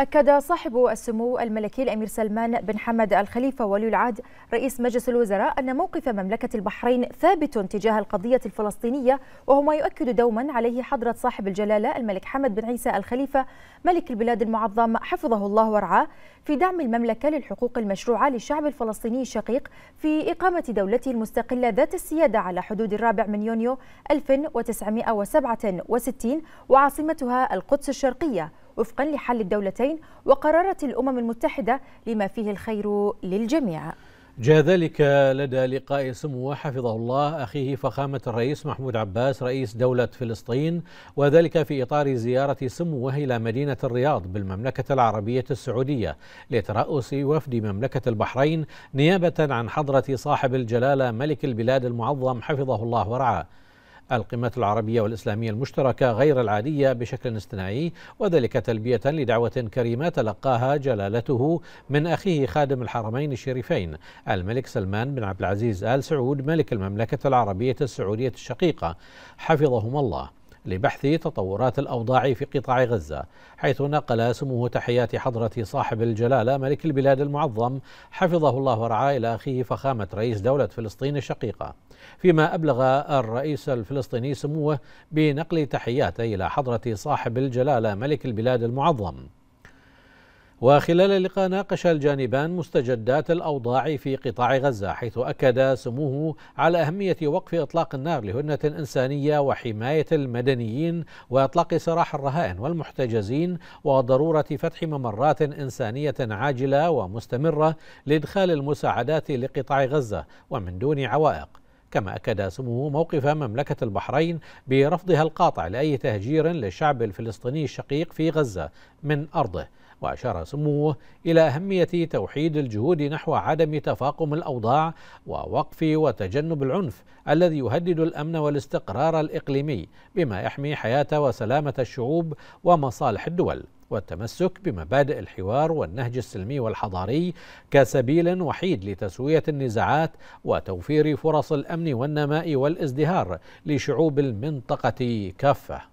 أكد صاحب السمو الملكي الأمير سلمان بن حمد الخليفة ولي العهد رئيس مجلس الوزراء أن موقف مملكة البحرين ثابت تجاه القضية الفلسطينية وهو ما يؤكد دوما عليه حضرة صاحب الجلالة الملك حمد بن عيسى الخليفة ملك البلاد المعظم حفظه الله ورعاه في دعم المملكة للحقوق المشروعة للشعب الفلسطيني الشقيق في إقامة دولته المستقلة ذات السيادة على حدود الرابع من يونيو 1967 وعاصمتها القدس الشرقية وفقا لحل الدولتين وقرارات الأمم المتحدة لما فيه الخير للجميع جاء ذلك لدى لقاء سمو حفظه الله أخيه فخامة الرئيس محمود عباس رئيس دولة فلسطين وذلك في إطار زيارة سموه إلى مدينة الرياض بالمملكة العربية السعودية لترأس وفد مملكة البحرين نيابة عن حضرة صاحب الجلالة ملك البلاد المعظم حفظه الله ورعاه القمات العربية والإسلامية المشتركة غير العادية بشكل استثنائي وذلك تلبية لدعوة كريمة تلقاها جلالته من أخيه خادم الحرمين الشريفين الملك سلمان بن عبد العزيز آل سعود ملك المملكة العربية السعودية الشقيقة حفظهما الله لبحث تطورات الأوضاع في قطاع غزة حيث نقل سموه تحيات حضرة صاحب الجلالة ملك البلاد المعظم حفظه الله ورعاه إلى أخيه فخامة رئيس دولة فلسطين الشقيقة فيما أبلغ الرئيس الفلسطيني سموه بنقل تحياته إلى حضرة صاحب الجلالة ملك البلاد المعظم وخلال اللقاء ناقش الجانبان مستجدات الأوضاع في قطاع غزة حيث أكد سموه على أهمية وقف إطلاق النار لهدنة إنسانية وحماية المدنيين وإطلاق سراح الرهائن والمحتجزين وضرورة فتح ممرات إنسانية عاجلة ومستمرة لإدخال المساعدات لقطاع غزة ومن دون عوائق كما أكد سموه موقف مملكة البحرين برفضها القاطع لأي تهجير للشعب الفلسطيني الشقيق في غزة من أرضه وأشار سموه إلى أهمية توحيد الجهود نحو عدم تفاقم الأوضاع ووقف وتجنب العنف الذي يهدد الأمن والاستقرار الإقليمي بما يحمي حياة وسلامة الشعوب ومصالح الدول والتمسك بمبادئ الحوار والنهج السلمي والحضاري كسبيل وحيد لتسويه النزاعات وتوفير فرص الامن والنماء والازدهار لشعوب المنطقه كافه